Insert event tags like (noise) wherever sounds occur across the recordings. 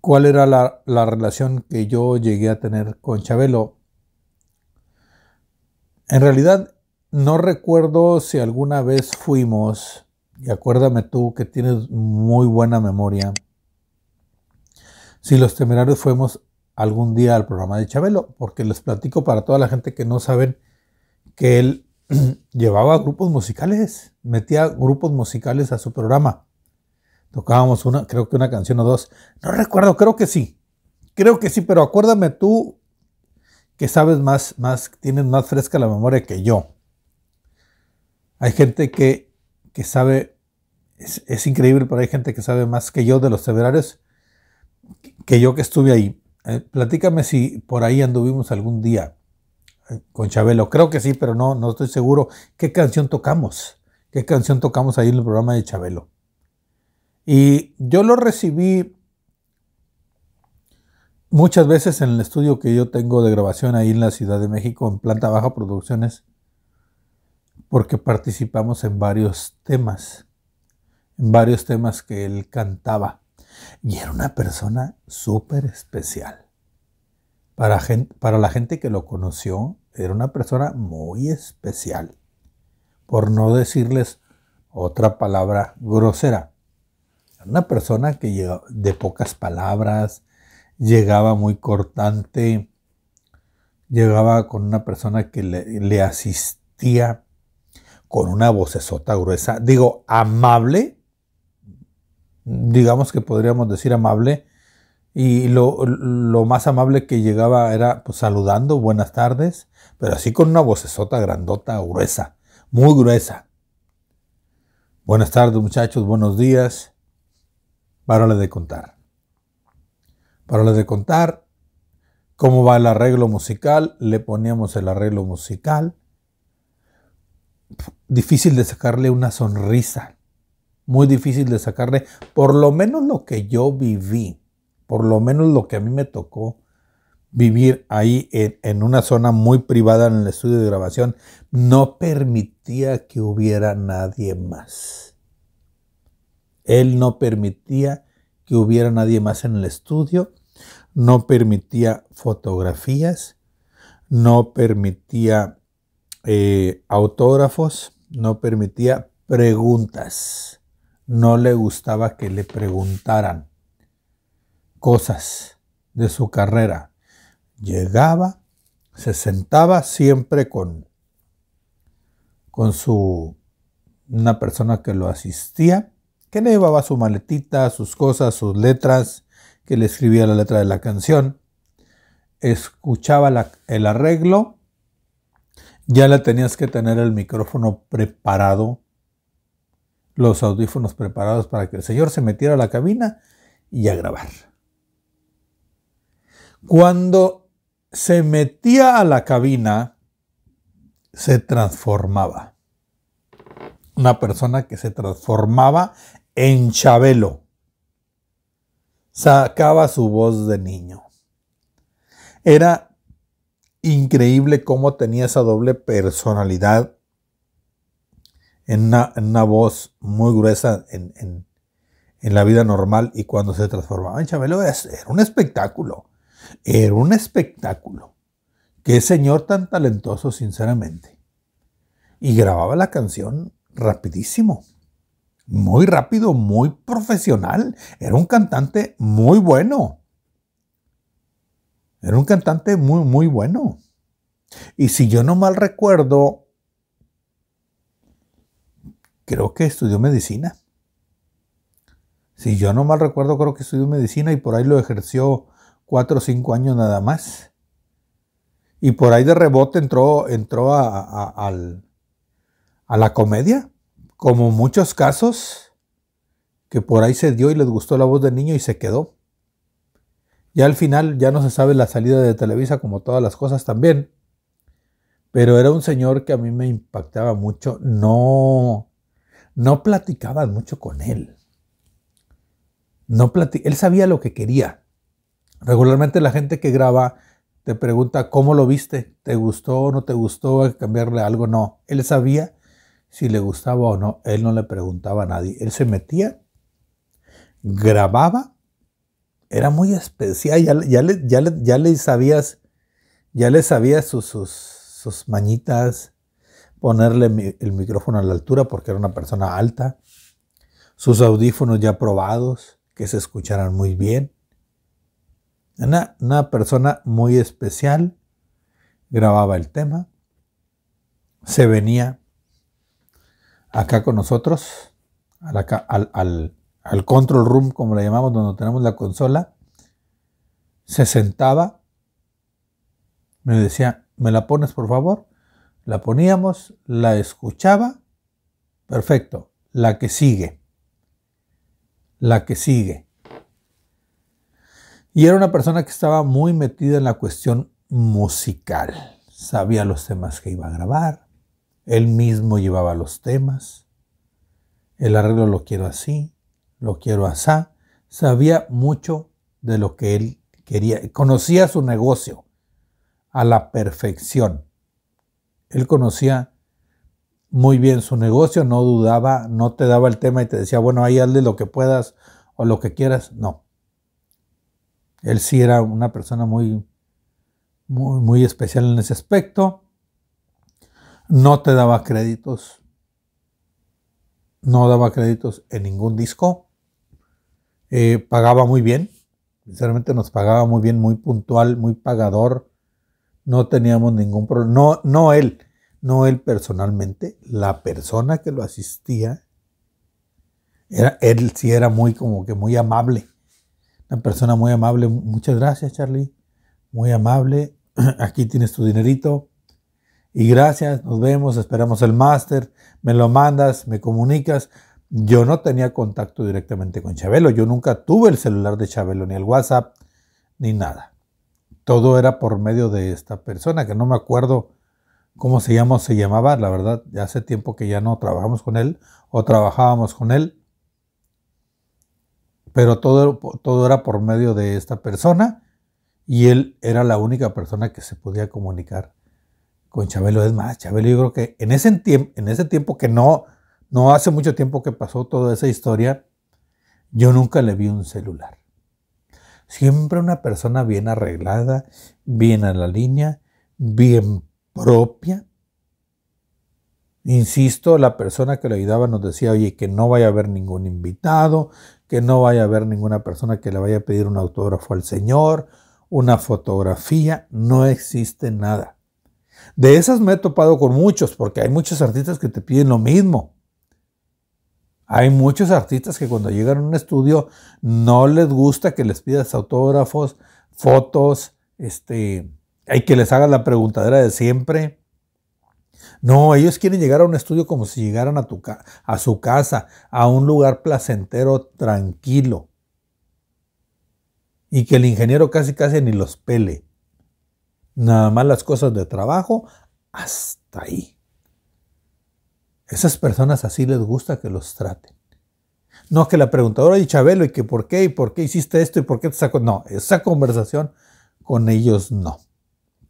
cuál era la, relación que yo llegué a tener con Chabelo. En realidad, no recuerdo si alguna vez fuimos, y acuérdame tú que tienes muy buena memoria, si los temerarios fuimos algún día al programa de Chabelo, porque les platico para toda la gente que no saben que él (clears throat) llevaba grupos musicales, metía grupos musicales a su programa tocábamos una, creo que una canción o dos. No recuerdo, creo que sí. Creo que sí, pero acuérdame tú que sabes más, más, tienes más fresca la memoria que yo. Hay gente que, sabe, es, increíble, pero hay gente que sabe más que yo de los Severares, que, yo que estuve ahí. Eh, platícame si por ahí anduvimos algún día eh, con Chabelo. Creo que sí, pero no, no estoy seguro. ¿Qué canción tocamos? ¿Qué canción tocamos ahí en el programa de Chabelo? Y yo lo recibí muchas veces en el estudio que yo tengo de grabación ahí en la Ciudad de México, en Planta Baja Producciones, porque participamos en varios temas, en varios temas que él cantaba. Y era una persona súper especial. Para, para la gente que lo conoció, era una persona muy especial, por no decirles otra palabra grosera. Una persona que llegaba de pocas palabras, llegaba muy cortante, llegaba con una persona que le, asistía con una vocesota gruesa, digo, amable, digamos que podríamos decir amable, y lo, más amable que llegaba era pues, saludando, buenas tardes, pero así con una vocesota grandota, gruesa, muy gruesa. Buenas tardes muchachos, buenos días. Párale de contar. Párale de contar cómo va el arreglo musical. Le poníamos el arreglo musical. Difícil de sacarle una sonrisa. Muy difícil de sacarle, por lo menos lo que yo viví, por lo menos lo que a mí me tocó vivir ahí en, una zona muy privada en el estudio de grabación no permitía que hubiera nadie más. Él no permitía que hubiera nadie más en el estudio, no permitía fotografías, no permitía eh, autógrafos, no permitía preguntas. No le gustaba que le preguntaran cosas de su carrera. Llegaba, se sentaba siempre con, con su, una persona que lo asistía que llevaba su maletita, sus cosas, sus letras, que le escribía la letra de la canción, escuchaba el arreglo, ya le tenías que tener el micrófono preparado, los audífonos preparados para que el señor se metiera a la cabina y a grabar. Cuando se metía a la cabina, se transformaba. Una persona que se transformaba en Chabelo. Sacaba su voz de niño. Era increíble cómo tenía esa doble personalidad en una, voz muy gruesa en, en, la vida normal y cuando se transformaba en Chabelo era un espectáculo. Era un espectáculo. Qué señor tan talentoso, sinceramente. Y grababa la canción rapidísimo muy rápido, muy profesional. Era un cantante muy bueno. Era un cantante muy, muy bueno. Y si yo no mal recuerdo, creo que estudió medicina. Si yo no mal recuerdo, creo que estudió medicina y por ahí lo ejerció cuatro o cinco años nada más. Y por ahí de rebote entró, entró a, a la comedia. Como muchos casos, que por ahí se dio y les gustó la voz del niño y se quedó. Ya al final ya no se sabe la salida de Televisa como todas las cosas también. Pero era un señor que a mí me impactaba mucho. No, no platicaban mucho con él. No él sabía lo que quería. Regularmente la gente que graba te pregunta cómo lo viste, te gustó, o no te gustó, cambiarle algo. No, él sabía si le gustaba o no, él no le preguntaba a nadie. Él se metía, grababa, era muy especial, ya, ya, le, ya, sabías, ya sus, sus, mañitas, ponerle el micrófono a la altura porque era una persona alta, sus audífonos ya probados, que se escucharan muy bien. Una, una persona muy especial, grababa el tema, se venía acá con nosotros, al, control room, como la llamamos, donde tenemos la consola, se sentaba, me decía, ¿me la pones por favor? La poníamos, la escuchaba, perfecto, la que sigue, la que sigue. Y era una persona que estaba muy metida en la cuestión musical. Sabía los temas que iba a grabar, él mismo llevaba los temas. El arreglo lo quiero así, lo quiero asá. Sabía mucho de lo que él quería. Conocía su negocio a la perfección. Él conocía muy bien su negocio, no dudaba, no te daba el tema y te decía, bueno, ahí hazle lo que puedas o lo que quieras. No. Él sí era una persona muy, muy, muy especial en ese aspecto no te daba créditos. No daba créditos en ningún disco. Eh, pagaba muy bien. Sinceramente nos pagaba muy bien, muy puntual, muy pagador. No teníamos ningún problema. No, no él, no él personalmente. La persona que lo asistía, era, él sí era muy como que muy amable. Una persona muy amable. Muchas gracias, Charlie. Muy amable. (clears throat) Aquí tienes tu dinerito y gracias, nos vemos, esperamos el máster, me lo mandas, me comunicas. Yo no tenía contacto directamente con Chabelo, yo nunca tuve el celular de Chabelo, ni el WhatsApp, ni nada. Todo era por medio de esta persona, que no me acuerdo cómo se se llamaba, la verdad, hace tiempo que ya no trabajamos con él o trabajábamos con él pero todo, todo, era por medio de esta persona y él era la única persona que se podía comunicar con Chabelo. Es más, Chabelo yo creo que en ese, en ese tiempo que no, no hace mucho tiempo que pasó toda esa historia, yo nunca le vi un celular. Siempre una persona bien arreglada, bien a la línea, bien propia. Insisto, la persona que le ayudaba nos decía, oye, que no vaya a haber ningún invitado, que no vaya a haber ninguna persona que le vaya a pedir un autógrafo al Señor, una fotografía, no existe nada. De esas me he topado con muchos, porque hay muchos artistas que te piden lo mismo. Hay muchos artistas que cuando llegan a un estudio no les gusta que les pidas autógrafos, fotos, este, hay que les hagas la preguntadera de siempre. No, ellos quieren llegar a un estudio como si llegaran a, tu a su casa, a un lugar placentero, tranquilo. Y que el ingeniero casi casi ni los pele nada más las cosas de trabajo, hasta ahí. Esas personas así les gusta que los traten. No que la preguntadora y Chabelo y que por qué y por qué hiciste esto y por qué te sacó. No, esa conversación con ellos no.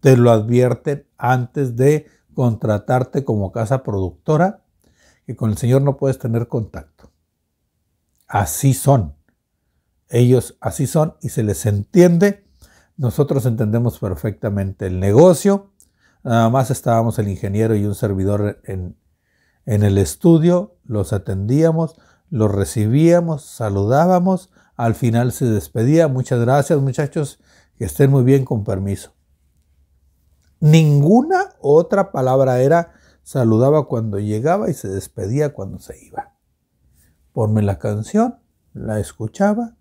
Te lo advierten antes de contratarte como casa productora que con el Señor no puedes tener contacto. Así son. Ellos así son y se les entiende nosotros entendemos perfectamente el negocio. Nada más estábamos el ingeniero y un servidor en, el estudio, los atendíamos, los recibíamos, saludábamos, al final se despedía. Muchas gracias muchachos, que estén muy bien con permiso. Ninguna otra palabra era saludaba cuando llegaba y se despedía cuando se iba. Ponme la canción, la escuchaba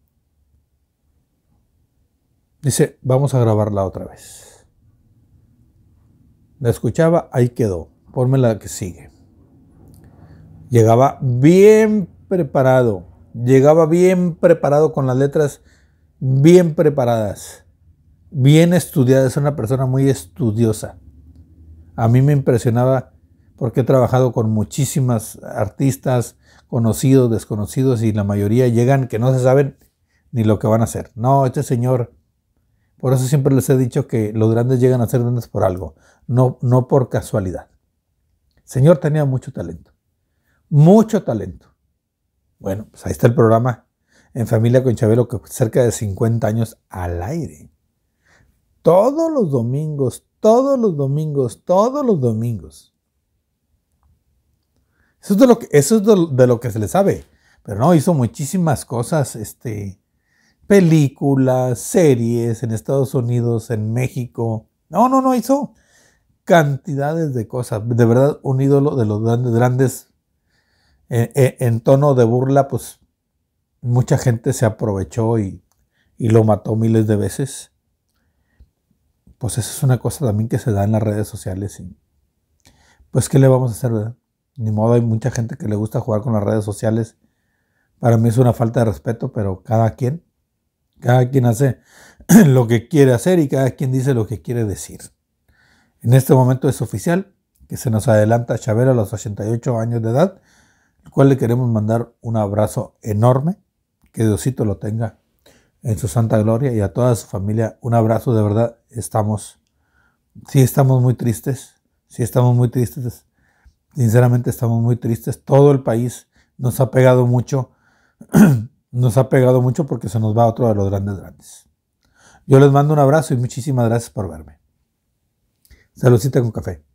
Dice, vamos a grabarla otra vez. La escuchaba, ahí quedó. Ponme la que sigue. Llegaba bien preparado. Llegaba bien preparado con las letras bien preparadas. Bien estudiada. Es una persona muy estudiosa. A mí me impresionaba porque he trabajado con muchísimas artistas, conocidos, desconocidos, y la mayoría llegan que no se saben ni lo que van a hacer. No, este señor por eso siempre les he dicho que los grandes llegan a ser grandes por algo, no, no por casualidad. señor tenía mucho talento, mucho talento. Bueno, pues ahí está el programa en familia con Chabelo, que cerca de 50 años al aire. Todos los domingos, todos los domingos, todos los domingos. Eso es de lo que, eso lo que se le sabe. Pero no, hizo muchísimas cosas este, películas, series en Estados Unidos, en México. No, no, no hizo cantidades de cosas. De verdad, un ídolo de los grandes. En, eh, eh, en tono de burla, pues mucha gente se aprovechó y, lo mató miles de veces. Pues eso es una cosa también que se da en las redes sociales. pues, ¿qué le vamos a hacer, verdad? Ni modo, hay mucha gente que le gusta jugar con las redes sociales. Para mí es una falta de respeto, pero cada quien. Cada quien hace (clears throat) lo que quiere hacer y cada quien dice lo que quiere decir. En este momento es oficial que se nos adelanta Chabela a los 88 años de edad, al cual le queremos mandar un abrazo enorme, que Diosito lo tenga en su santa gloria y a toda su familia un abrazo de verdad. Estamos, sí estamos muy tristes, sí estamos muy tristes, sinceramente estamos muy tristes, todo el país nos ha pegado mucho (clears throat) nos ha pegado mucho porque se nos va otro de los grandes grandes. Yo les mando un abrazo y muchísimas gracias por verme. Saludcita con café.